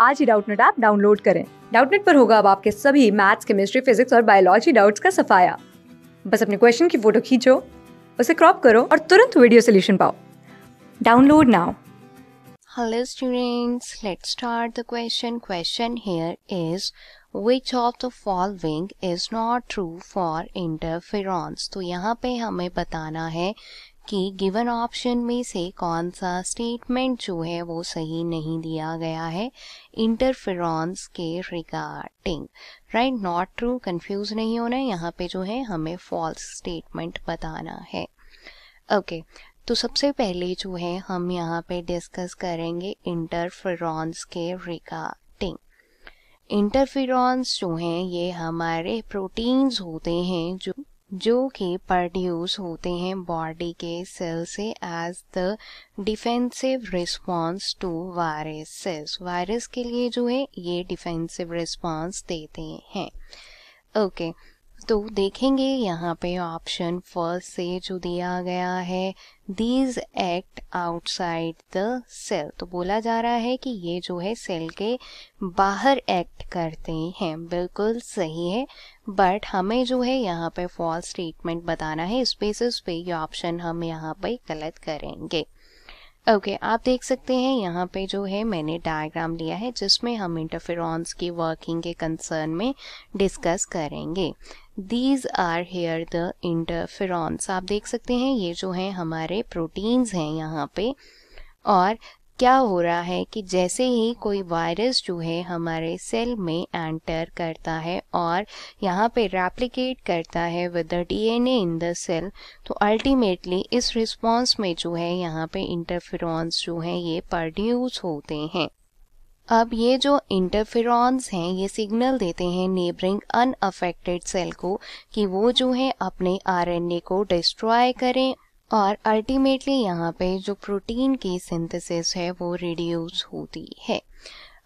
आज ही Doubtnut app download करें डाउटनेट पर होगा अब आपके सभी मैथ्स केमिस्ट्री फिजिक्स और बायोलॉजी डाउट्स का सफाया बस अपने क्वेश्चन की फोटो खींचो उसे क्रॉप करो और तुरंत वीडियो सोल्यूशन पाओ download now Hello students, let's start the question Question here is which of the following is not true for interferons तो यहाँ पे हमें बताना है कि गिवन ऑप्शन में से कौन सा स्टेटमेंट जो है वो सही नहीं दिया गया है इंटरफेरॉन्स के regarding right not true confuse नहीं होना है यहाँ पे जो है हमें फॉल्स स्टेटमेंट बताना है ओके okay, तो सबसे पहले जो है हम यहाँ पे डिस्कस करेंगे इंटरफेरॉन्स के रिगार्डिंग इंटरफेरॉन्स जो हैं ये हमारे प्रोटीन्स होते हैं जो जो कि प्रोड्यूस होते हैं बॉडी के सेल से as the defensive response to viruses virus के लिए जो है ये डिफेंसिव रिस्पांस देते हैं ओके okay. तो देखेंगे यहाँ पे ऑप्शन फर्स्ट से जो दिया गया है these act outside the cell तो बोला जा रहा है कि ये जो है सेल के बाहर एक्ट करते हैं बिल्कुल सही है बट हमें जो है यहाँ पे फॉल्स स्टेटमेंट बताना है इस बेसिस पे ये ऑप्शन हम यहाँ पे गलत करेंगे ओके okay, आप देख सकते हैं यहाँ पे जो है मैंने डायग्राम लिया है जिसमें हम इंटरफेर की वर्किंग के कंसर्न में डिस्कस करेंगे these are here the interferons आप देख सकते हैं ये जो है हमारे प्रोटीन्स हैं यहाँ पे और क्या हो रहा है कि जैसे ही कोई वायरस जो है हमारे सेल में एंटर करता है और यहाँ पे रेप्लिकेट करता है with the DNA in the cell तो अल्टीमेटली इस रिस्पांस में जो है यहाँ पे इंटरफेरॉन्स जो है ये प्रोड्यूस होते हैं अब ये जो इंटरफेरॉन्स हैं ये सिग्नल देते हैं नेबरिंग अनअफेक्टेड सेल को कि वो जो है अपने आरएनए को डिस्ट्रॉय करें और अल्टीमेटली यहाँ पे जो प्रोटीन की सिंथेसिस है वो रिड्यूस होती है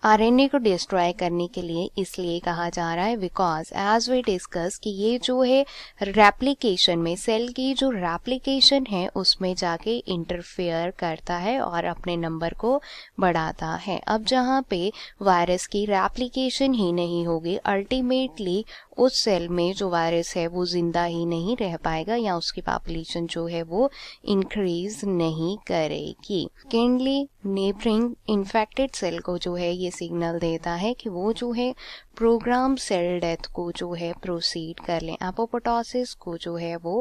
आरएनए को डिस्ट्रॉय करने के लिए इसलिए कहा जा रहा है बिकॉज एज वी डिस्कस कि ये जो है रेप्लीकेशन में सेल की जो रेप्लीकेशन है उसमें जाके इंटरफेयर करता है और अपने नंबर को बढ़ाता है अब जहाँ पे वायरस की रेप्लीकेशन ही नहीं होगी अल्टीमेटली उस सेल में जो वायरस है वो ज़िंदा ही नहीं रह पाएगा या उसकी पॉपुलेशन जो है वो इंक्रीज नहीं करेगी केंडली नेबरिंग इन्फेक्टेड सेल को जो है ये सिग्नल देता है कि वो जो है प्रोग्राम सेल डेथ को जो है प्रोसीड कर लें एपोपोटोसिस को जो है वो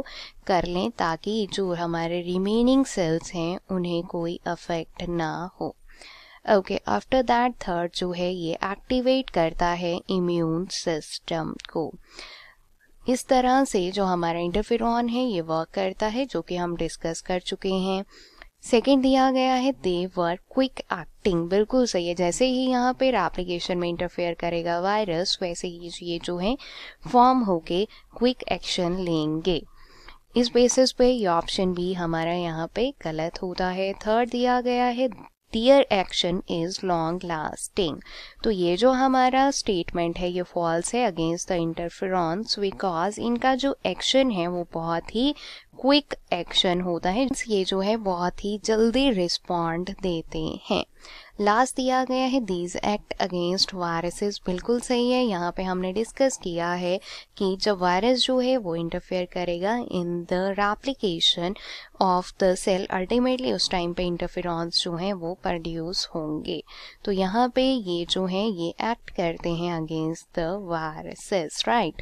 कर लें ताकि जो हमारे रिमेनिंग सेल्स हैं उन्हें कोई अफेक्ट ना हो ओके आफ्टर दैट थर्ड जो है ये एक्टिवेट करता है इम्यून सिस्टम को इस तरह से जो हमारा इंटरफेरॉन है ये वर्क करता है जो कि हम डिस्कस कर चुके हैं सेकेंड दिया गया है दे वर क्विक एक्टिंग बिल्कुल सही है जैसे ही यहाँ पर एप्लीकेशन में इंटरफेयर करेगा वायरस वैसे ही ये जो है फॉर्म होके क्विक एक्शन लेंगे इस बेसिस पे ये ऑप्शन भी हमारा यहाँ पे गलत होता है थर्ड दिया गया है their action is long lasting तो ये जो हमारा स्टेटमेंट है ये फॉल्स है अगेंस्ट द इंटरफेरेंस बिकॉज इनका जो एक्शन है वो बहुत ही क्विक एक्शन होता है ये जो है बहुत ही जल्दी रिस्पॉन्ड देते हैं लास्ट दिया गया है दीज एक्ट अगेंस्ट वायरसेस बिल्कुल सही है यहाँ पे हमने डिस्कस किया है कि जब वायरस जो है वो इंटरफेयर करेगा in the replication of the cell ultimately उस टाइम पे इंटरफेरॉन्स जो हैं वो प्रोड्यूस होंगे तो यहाँ पे ये जो है ये एक्ट करते हैं अगेंस्ट द वायरसेस राइट